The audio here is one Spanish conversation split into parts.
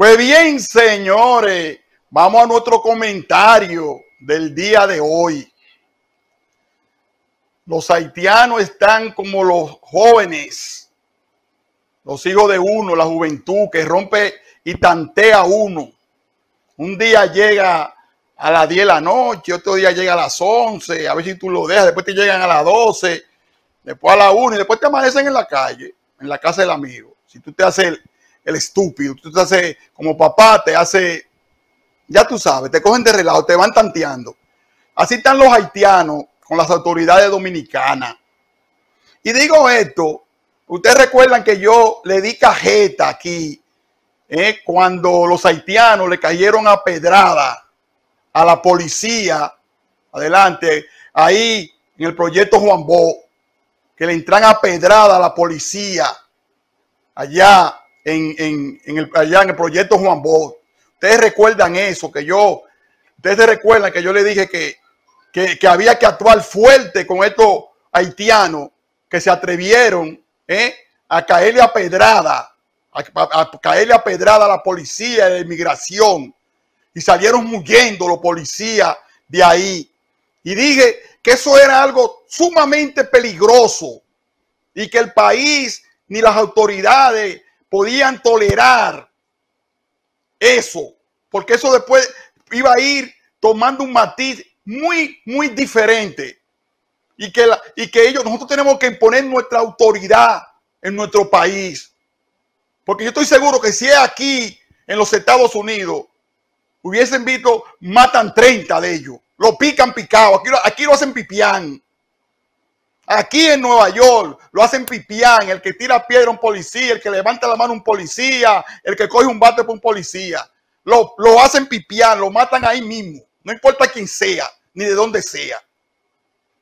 Pues bien, señores, vamos a nuestro comentario del día de hoy. Los haitianos están como los jóvenes, los hijos de uno, la juventud que rompe y tantea uno. Un día llega a las 10 de la noche, otro día llega a las 11, a ver si tú lo dejas, después te llegan a las 12, después a la 1 y después te amanecen en la calle, en la casa del amigo. Si tú te haces el estúpido, tú te como papá, te hace, ya tú sabes, te cogen de relajo, te van tanteando. Así están los haitianos con las autoridades dominicanas. Y digo esto, ustedes recuerdan que yo le di cajeta aquí ¿eh? cuando los haitianos le cayeron a pedrada a la policía, adelante, ahí en el proyecto Juan Bo, que le entran a pedrada a la policía allá en, en, en el, allá en el proyecto Juan Bosch. Ustedes recuerdan eso, que yo, ustedes recuerdan que yo le dije que, que, había que actuar fuerte con estos haitianos que se atrevieron ¿eh? a caerle a pedrada, a, caerle a pedrada a la policía de inmigración. Y salieron huyendo los policías de ahí. Y dije que eso era algo sumamente peligroso y que el país ni las autoridades podían tolerar eso, porque eso después iba a ir tomando un matiz muy, muy diferente. Y que, y que ellos, nosotros tenemos que imponer nuestra autoridad en nuestro país. Porque yo estoy seguro que si es aquí, en los Estados Unidos, hubiesen visto, matan 30 de ellos. Lo pican picado. Aquí, aquí lo hacen pipián. Aquí en Nueva York lo hacen pipián, el que tira piedra a un policía, el que levanta la mano a un policía, el que coge un bate por un policía. Lo, hacen pipián, lo matan ahí mismo. No importa quién sea, ni de dónde sea.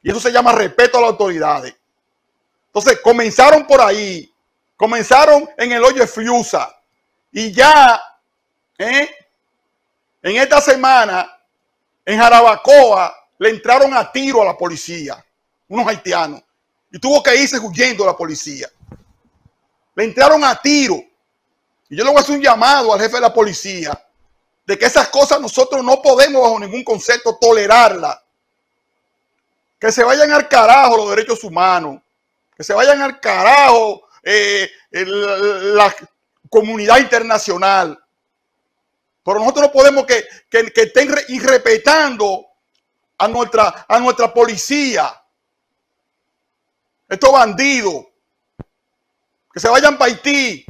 Y eso se llama respeto a las autoridades. Entonces, comenzaron por ahí. Comenzaron en el hoyo de Fiusa. Y ya, ¿eh? en esta semana, en Jarabacoa, le entraron a tiro a la policía unos haitianos, y tuvo que irse huyendo la policía. Le entraron a tiro. Y yo le voy a hacer un llamado al jefe de la policía de que esas cosas nosotros no podemos bajo ningún concepto tolerarlas. Que se vayan al carajo los derechos humanos. Que se vayan al carajo eh, la comunidad internacional. Pero nosotros no podemos que, que, estén irrespetando a nuestra, a nuestra policía. Estos bandidos. Que se vayan para Haití.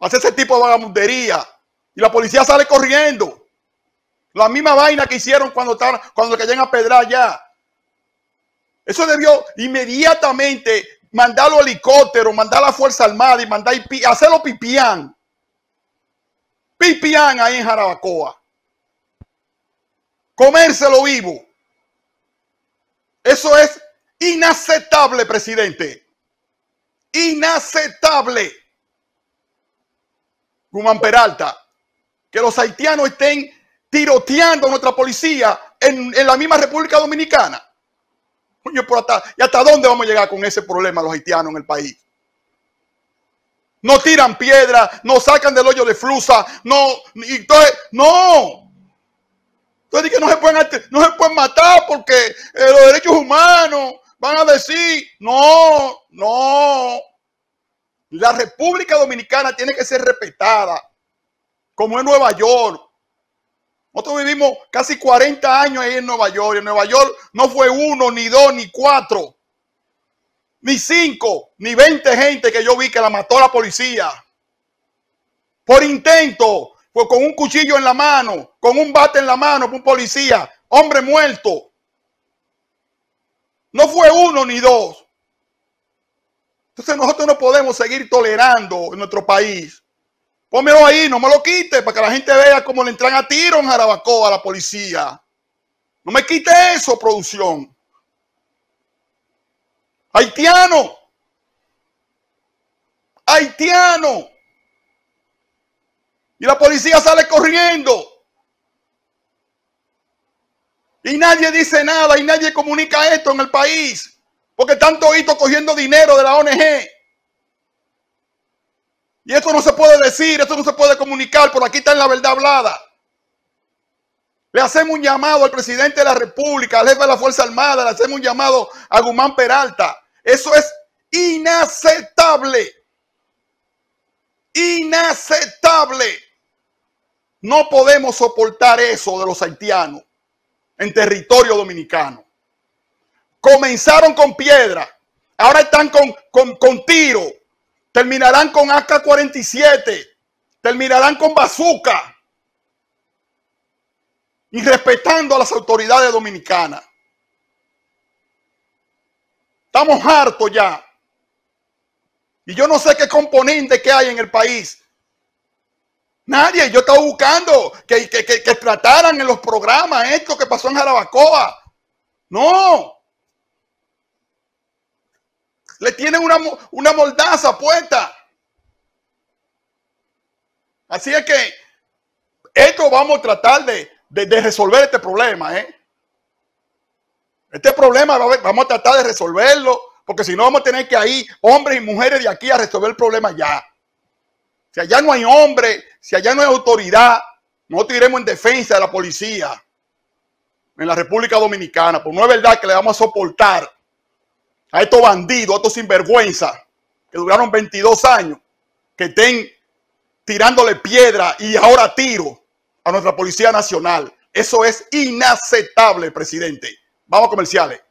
a hacer ese tipo de vagabundería. Y la policía sale corriendo. La misma vaina que hicieron cuando estaban, cuando caían a pedrar ya Eso debió inmediatamente mandar los helicóptero, mandar la Fuerza Armada y mandar y hacerlo pipián. Pipián ahí en Jarabacoa. Comérselo vivo. Eso es Inaceptable, presidente. Inaceptable. Guzmán Peralta, que los haitianos estén tiroteando a nuestra policía en, la misma República Dominicana. Coño, por hasta, ¿Y hasta dónde vamos a llegar con ese problema los haitianos en el país? No tiran piedra, no sacan del hoyo de flusa, no, entonces, no. Entonces no se pueden, matar porque eh, los derechos humanos, van a decir, no, no. La República Dominicana tiene que ser respetada, como en Nueva York. Nosotros vivimos casi 40 años ahí en Nueva York. En Nueva York no fue uno, ni dos, ni cuatro, ni cinco, ni veinte gente que yo vi que la mató la policía. Por intento, fue con un cuchillo en la mano, con un bate en la mano, un policía, hombre muerto. No fue uno ni dos. Entonces nosotros no podemos seguir tolerando en nuestro país. Pónmelo ahí, no me lo quite, para que la gente vea cómo le entran a tiro en Jarabacoa a la policía. No me quite eso, producción. Haitiano. Haitiano. Y la policía sale corriendo. Y nadie dice nada y nadie comunica esto en el país. Porque tanto hito cogiendo dinero de la ONG. Y esto no se puede decir, esto no se puede comunicar, por aquí está en la verdad hablada. Le hacemos un llamado al presidente de la República, al jefe de la Fuerza Armada, le hacemos un llamado a Guzmán Peralta. Eso es inaceptable. Inaceptable. No podemos soportar eso de los haitianos en territorio dominicano. Comenzaron con piedra, ahora están con, con tiro, terminarán con AK-47, terminarán con bazooka y respetando a las autoridades dominicanas. Estamos hartos ya. Y yo no sé qué componente que hay en el país Nadie, yo estaba buscando que, que, trataran en los programas esto que pasó en Jarabacoa. No. Le tienen una, una moldaza puesta. Así es que esto vamos a tratar de, resolver este problema. ¿eh? Este problema vamos a tratar de resolverlo, porque si no vamos a tener que ahí hombres y mujeres de aquí a resolver el problema ya. Si allá no hay hombre, si allá no hay autoridad, nosotros iremos en defensa de la policía en la República Dominicana. Pues no es verdad que le vamos a soportar a estos bandidos, a estos sinvergüenzas que duraron 22 años, que estén tirándole piedra y ahora tiro a nuestra Policía Nacional. Eso es inaceptable, presidente. Vamos a comerciales.